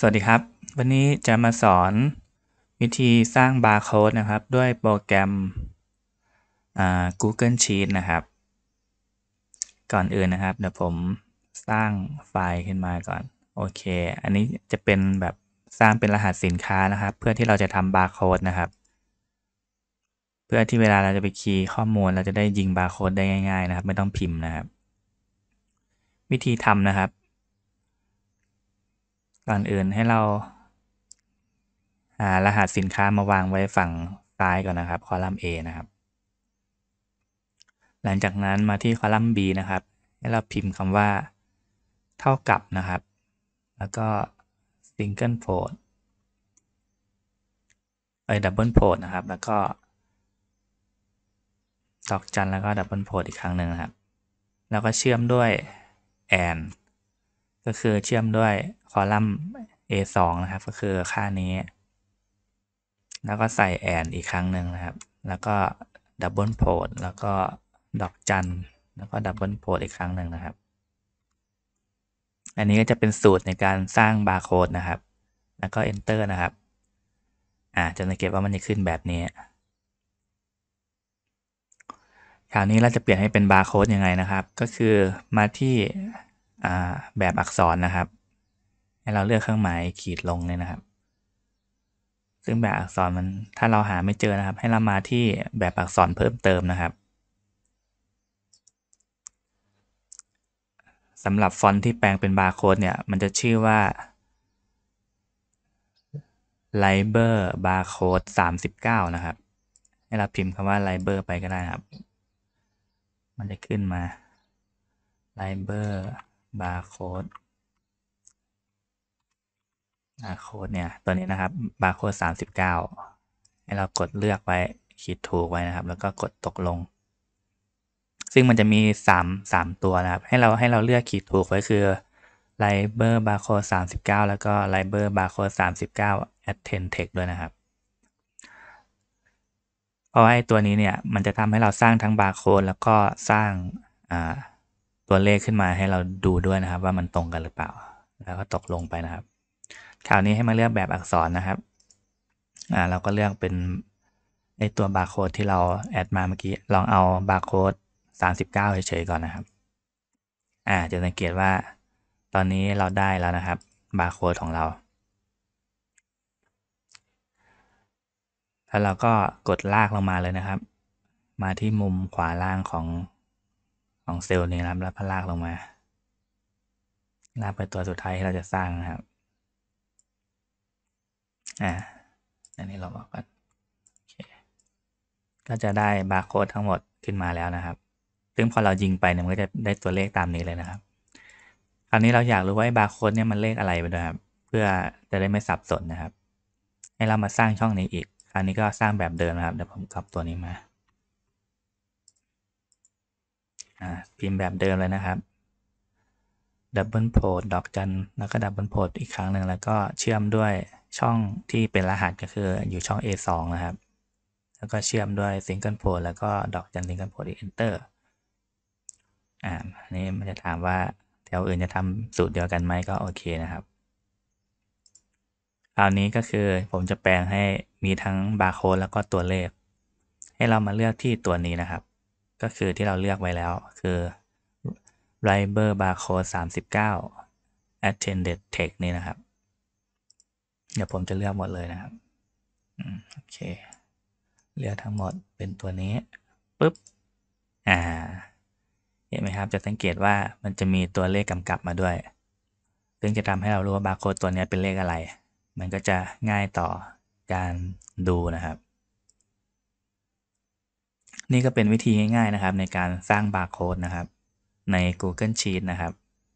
สวัสดีครับวันนี้จะมาสอนวิธีสร้างบาร์โค้ดนะครับ ด้วยโปรแกรม Google Sheet นะครับ ก่อนอื่นนะครับเดี๋ยวผมสร้างไฟล์ขึ้นมาก่อนโอเคอันนี้จะเป็นแบบสร้างเป็นรหัสสินค้านะครับเพื่อที่เราจะทำบาร์โค้ดนะครับเพื่อที่เวลาเราจะไปคีย์ข้อมูล เราจะได้ยิงบาร์โค้ดได้ง่ายๆนะครับไม่ต้องพิมพ์นะครับ วิธีทำนะครับก่อนอื่นให้เราหารหัสสินค้ามาวางไว้ฝั่งซ้ายก่อนนะครับ คอลัมน์ A นะครับ หลังจากนั้นมาที่คอลัมน์ B นะครับ ให้เราพิมพ์คำว่า เท่ากับนะครับ แล้วก็ single float ไอ้ double float นะครับ แล้วก็ดอกจัน แล้วก็ double float อีกครั้งหนึ่งนะครับ แล้วก็เชื่อมด้วย and ก็คือเชื่อมด้วยคอลัมน์ A2 นะครับ ก็คือค่านี้ แล้วก็ใส่แอนอีกครั้งหนึ่งนะครับ แล้วก็ดับเบิลโพดแล้วก็ดอกจัน แล้วก็ดับเบิลโพดอีกครั้งหนึ่งนะครับ อันนี้ก็จะเป็นสูตรในการสร้างบาร์โค้ดนะครับ แล้วก็ Enter นะครับ อ่าจะสังเกตว่ามันจะขึ้นแบบนี้ คราวนี้เราจะเปลี่ยนให้เป็นบาร์โค้ดยังไงนะครับ ก็คือมาที่แบบอักษรนะครับให้เราเลือกเครื่องหมายขีดลงเนี่ยนะครับ ซึ่งแบบอักษรมัน ถ้าเราหาไม่เจอนะครับ ให้เรามาที่แบบอักษรเพิ่มเติมนะครับ สำหรับฟอนต์ที่แปลงเป็นบาร์โค้ดเนี่ย มันจะชื่อว่า Liber Barcode 39 นะครับ ให้เราพิมพ์คำว่า Liber ไปก็ได้ครับ มันจะขึ้นมา Liber Barcode โค้ดเนี่ยตัวนี้นะครับบาร์โค้ดสามสิบเก้าให้เรากดเลือกไว้ ขีดถูกไว้นะครับแล้วก็กดตกลง ซึ่งมันจะมีสามสามตัวนะครับ ให้เราให้เราเลือกขีดถูกไว้ คือล l i b r a r b a r c o d e 39 แล้วก็ลเบอร์บ b a r c o d e 39 attend t e c h ด้วยนะครับเพราะไอ้ตัวนี้เนี่ยมันจะทำให้เราสร้างทั้งบาร์โค้ดแล้วก็สร้างตัวเลขขึ้นมาให้เราดูด้วยนะครับว่ามันตรงกันหรือเปล่า แล้วก็ตกลงไปนะครับคราวนี้ให้มาเลือกแบบอักษรนะครับ อ่าเราก็เลือกเป็นไอตัวบาร์โค้ดที่เราแอดมาเมื่อกี้ลองเอาบาร์โค้ด39เฉยๆก่อนนะครับ อ่าจะสังเกตว่าตอนนี้เราได้แล้วนะครับบาร์โค้ดของเราแล้วเราก็กดลากลงมาเลยนะครับ มาที่มุมขวาล่างของ ของเซลล์นี้นะครับแล้วก็ลากลงมาลากไปตัวสุดท้ายที่เราจะสร้างนะครับอ่าันนี้เราบอกกันก็จะได้บาร์โค้ดทั้งหมดขึ้นมาแล้วนะครับ ซึ่งพอเรายิงไปเนี่ยมันก็จะได้ตัวเลขตามนี้เลยนะครับคราวนี้เราอยาก รู้ว่าบาร์โค้ดเนี่ยมันเลขอะไรไปด้วยครับเพื่อจะได้ไม่สับสนนะครับ ให้เรามาสร้างช่องนี้อีกคราวนี้ก็สร้างแบบเดิมนะครับ เดี๋ยวผมกลับตัวนี้มาพิมพ์แบบเดิมเลยนะครับ ดับเบิลโพดดอกจันแล้วก็ดับเบิลโพดอีกครั้งหนึ่งแล้วก็เชื่อมด้วยช่องที่เป็นรหัสก็คืออยู่ช่อง A2 นะครับ แล้วก็เชื่อมด้วย Single Pole แล้วก็ดอกจัน Single p o l ลี่ Enter อ่าอันนี้มันจะถามว่าแถวอื่นจะทำสูตรเดียวกันไหมก็โอเคนะครับ คราวนี้ก็คือผมจะแปลงให้มีทั้งบาร์โค้ดแล้วก็ตัวเลข ให้เรามาเลือกที่ตัวนี้นะครับ ก็คือที่เราเลือกไว้แล้วคือ r i b e r Barcode 39 attended text นี่นะครับเดี๋ยวผมจะเลือกหมดเลยนะครับโอเคเลือกทั้งหมดเป็นตัวนี้ปุ๊บ อ่าเห็นไหมครับ จะสังเกตว่ามันจะมีตัวเลขกำกับมาด้วย ซึ่งจะทำให้เรารู้ว่าบาร์โค้ดตัวนี้เป็นเลขอะไร มันก็จะง่ายต่อการดูนะครับ นี่ก็เป็นวิธีง่ายๆนะครับ ในการสร้างบาร์โค้ดนะครับ ใน Google Sheet s นะครับ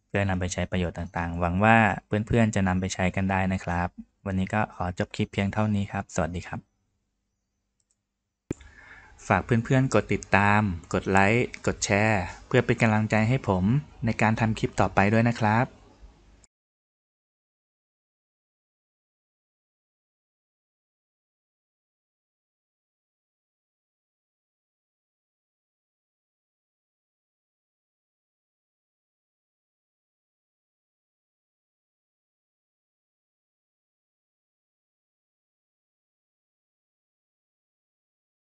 เพื่อนำไปใช้ประโยชน์ต่างๆ หวังว่าเพื่อนๆจะนำไปใช้กันได้นะครับวันนี้ก็ขอจบคลิปเพียงเท่านี้ครับ สวัสดีครับ ฝากเพื่อนๆกดติดตาม กดไลค์ กดแชร์ เพื่อเป็นกำลังใจให้ผม ในการทำคลิปต่อไปด้วยนะครับ